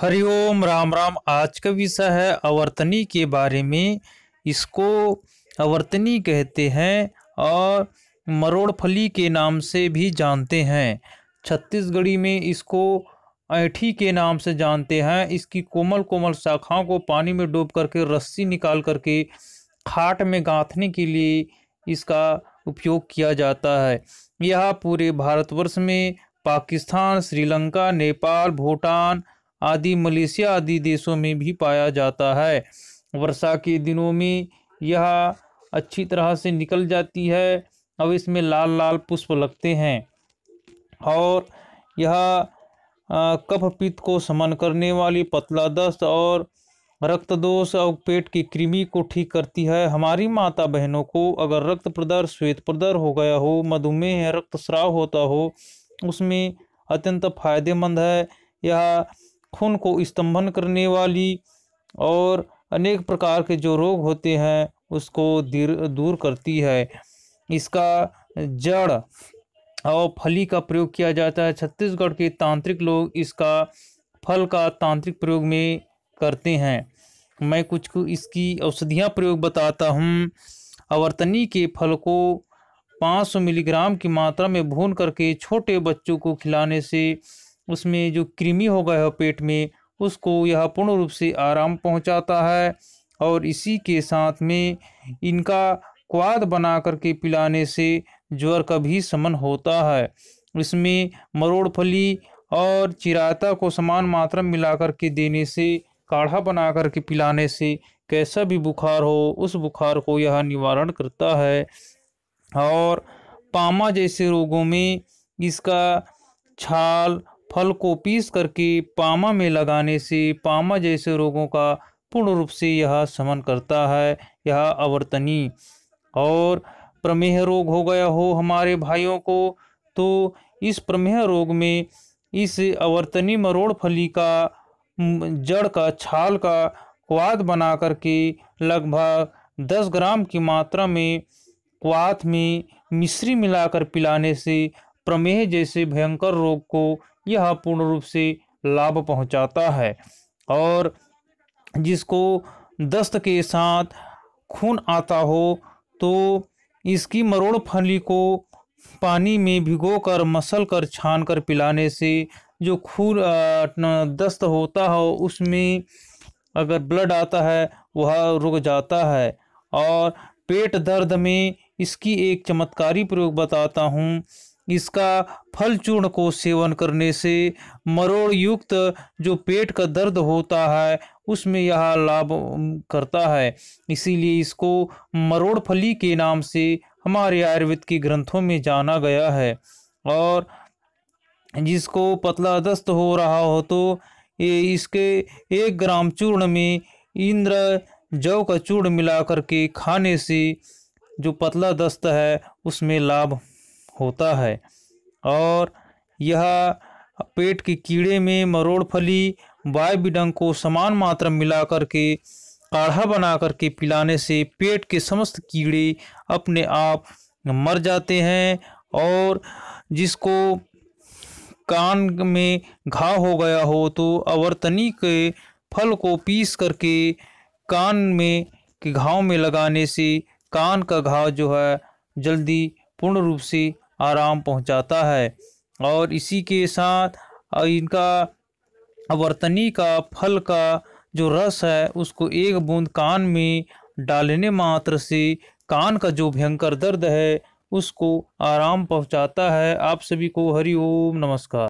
हरिओम राम राम आज का विषय है अवर्तनी के बारे में इसको अवर्तनी कहते हैं और मरोड़फली के नाम से भी जानते हैं छत्तीसगढ़ी में इसको ऐठी के नाम से जानते हैं इसकी कोमल कोमल शाखाओं को पानी में डूब करके रस्सी निकाल करके खाट में गाँथने के लिए इसका उपयोग किया जाता है यह पूरे भारतवर्ष में पाकिस्तान श्रीलंका नेपाल भूटान आदि मलेशिया आदि देशों में भी पाया जाता है वर्षा के दिनों में यह अच्छी तरह से निकल जाती है अब इसमें लाल लाल पुष्प लगते हैं और यह कफ पित्त को समन करने वाली पतला दस्त और रक्त दोष और पेट की कृमि को ठीक करती है हमारी माता बहनों को अगर रक्त प्रदर श्वेत प्रदर हो गया हो मधुमेह रक्तस्राव होता हो उसमें अत्यंत फायदेमंद है यह खून को स्तंभन करने वाली और अनेक प्रकार के जो रोग होते हैं उसको दूर करती है इसका जड़ और फली का प्रयोग किया जाता है छत्तीसगढ़ के तांत्रिक लोग इसका फल का तांत्रिक प्रयोग में करते हैं मैं कुछ को इसकी औषधियाँ प्रयोग बताता हूँ अवर्तनी के फल को 500 मिलीग्राम की मात्रा में भून करके छोटे बच्चों को खिलाने से उसमें जो कृमि हो गया हो पेट में उसको यह पूर्ण रूप से आराम पहुंचाता है और इसी के साथ में इनका क्वाद बना करके पिलाने से ज्वर का भी समन होता है इसमें मरोड़ फली और चिराता को समान मात्रा में मिला करके देने से काढ़ा बना करके पिलाने से कैसा भी बुखार हो उस बुखार को यह निवारण करता है और पामा जैसे रोगों में इसका छाल फल को पीस करके पामा में लगाने से पामा जैसे रोगों का पूर्ण रूप से यह समन करता है यह अवर्तनी और प्रमेह रोग हो गया हो हमारे भाइयों को तो इस प्रमेह रोग में इस अवर्तनी मरोड़ फली का जड़ का छाल का क्वाद बना करके लगभग दस ग्राम की मात्रा में क्वाथ में मिश्री मिलाकर पिलाने से प्रमेह जैसे भयंकर रोग को यह पूर्ण रूप से लाभ पहुंचाता है और जिसको दस्त के साथ खून आता हो तो इसकी मरोड़ फली को पानी में भिगोकर मसल कर छान कर पिलाने से जो खून दस्त होता हो उसमें अगर ब्लड आता है वह रुक जाता है और पेट दर्द में इसकी एक चमत्कारी प्रयोग बताता हूँ इसका फल चूर्ण को सेवन करने से मरोड़ युक्त जो पेट का दर्द होता है उसमें यह लाभ करता है इसीलिए इसको मरोड़ फली के नाम से हमारे आयुर्वेद के ग्रंथों में जाना गया है और जिसको पतला दस्त हो रहा हो तो ये इसके एक ग्राम चूर्ण में इंद्र जौ का चूर्ण मिला करके खाने से जो पतला दस्त है उसमें लाभ होता है और यह पेट के कीड़े में मरोड़ फली वाय बिडंग को समान मात्रा कर के काढ़ा बना करके पिलाने से पेट के समस्त कीड़े अपने आप मर जाते हैं और जिसको कान में घाव हो गया हो तो अवर्तनी के फल को पीस करके कान में के घाव में लगाने से कान का घाव जो है जल्दी पूर्ण रूप से आराम पहुंचाता है और इसी के साथ इनका वर्तनी का फल का जो रस है उसको एक बूंद कान में डालने मात्र से कान का जो भयंकर दर्द है उसको आराम पहुंचाता है आप सभी को हरि ओम नमस्कार